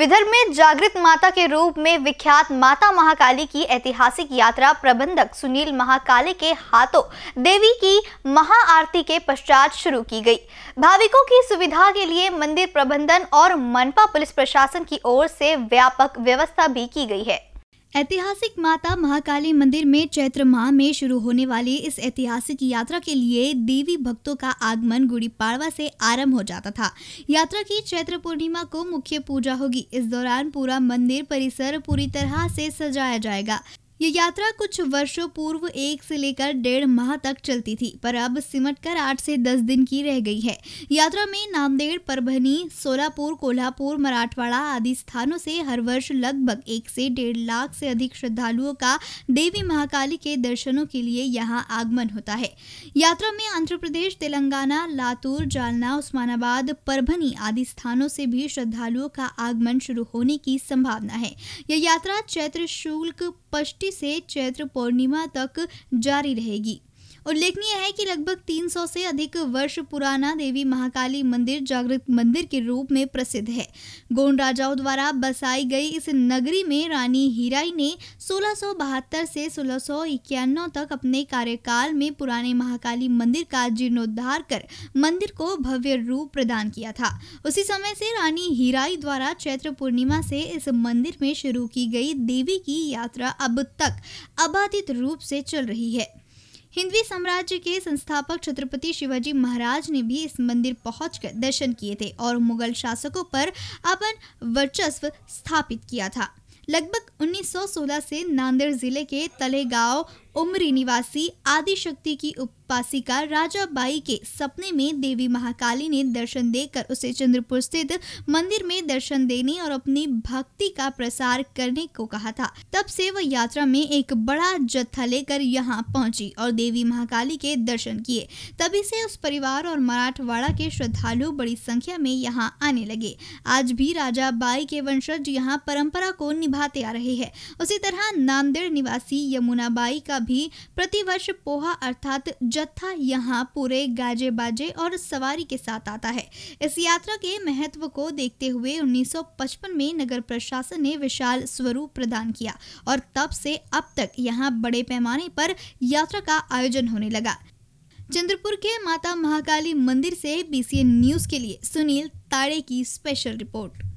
विदर्भ में जागृत माता के रूप में विख्यात माता महाकाली की ऐतिहासिक यात्रा प्रबंधक सुनील महाकाली के हाथों देवी की महाआरती के पश्चात शुरू की गई भाविकों की सुविधा के लिए मंदिर प्रबंधन और मनपा पुलिस प्रशासन की ओर से व्यापक व्यवस्था भी की गई है ऐतिहासिक माता महाकाली मंदिर में चैत्र माह में शुरू होने वाली इस ऐतिहासिक यात्रा के लिए देवी भक्तों का आगमन गुड़ी पाड़वा से आरंभ हो जाता था यात्रा की चैत्र पूर्णिमा को मुख्य पूजा होगी इस दौरान पूरा मंदिर परिसर पूरी तरह से सजाया जाएगा ये यात्रा कुछ वर्षों पूर्व एक से लेकर डेढ़ माह तक चलती थी पर अब सिमट कर आठ से दस दिन की रह गई है यात्रा में नांदेड़ परभनी सोलापुर कोल्हापुर मराठवाड़ा आदि स्थानों से हर वर्ष लगभग एक से डेढ़ लाख से अधिक श्रद्धालुओं का देवी महाकाली के दर्शनों के लिए यहाँ आगमन होता है यात्रा में आंध्र प्रदेश तेलंगाना लातूर जालना उस्मानाबाद परभनी आदि स्थानों से भी श्रद्धालुओं का आगमन शुरू होने की संभावना है यह यात्रा चैत्र शुल्क पष्टि से चैत्र पूर्णिमा तक जारी रहेगी उल्लेखनीय है कि लगभग 300 से अधिक वर्ष पुराना देवी महाकाली मंदिर जागृत मंदिर के रूप में प्रसिद्ध है गोंड राजाओं द्वारा बसाई गई इस नगरी में रानी हीराई ने सोलह से सोलह तक अपने कार्यकाल में पुराने महाकाली मंदिर का जीर्णोद्धार कर मंदिर को भव्य रूप प्रदान किया था उसी समय से रानी हीराई द्वारा चैत्र पूर्णिमा से इस मंदिर में शुरू की गई देवी की यात्रा अब तक अबाधित रूप से चल रही है हिंदवी साम्राज्य के संस्थापक छत्रपति शिवाजी महाराज ने भी इस मंदिर पहुंचकर दर्शन किए थे और मुगल शासकों पर अपन वर्चस्व स्थापित किया था लगभग 1916 से नांदेड़ जिले के तले गांव उमरी निवासी आदिशक्ति की उपासिका राजा बाई के सपने में देवी महाकाली ने दर्शन देकर उसे चंद्रपुर स्थित मंदिर में दर्शन देने और अपनी भक्ति का प्रसार करने को कहा था तब से वह यात्रा में एक बड़ा जत्था लेकर यहाँ पहुंची और देवी महाकाली के दर्शन किए तभी से उस परिवार और मराठवाड़ा के श्रद्धालु बड़ी संख्या में यहाँ आने लगे आज भी राजा बाई के वंशज यहाँ परंपरा को निभाते आ रहे हैं उसी तरह नांदेड़ निवासी यमुना बाई का भी प्रतिवर्ष पोहा अर्थात जत्था यहाँ पूरे गाजे बाजे और सवारी के साथ आता है इस यात्रा के महत्व को देखते हुए 1955 में नगर प्रशासन ने विशाल स्वरूप प्रदान किया और तब से अब तक यहाँ बड़े पैमाने पर यात्रा का आयोजन होने लगा चंद्रपुर के माता महाकाली मंदिर से बीसीएन न्यूज के लिए सुनील ताड़े की स्पेशल रिपोर्ट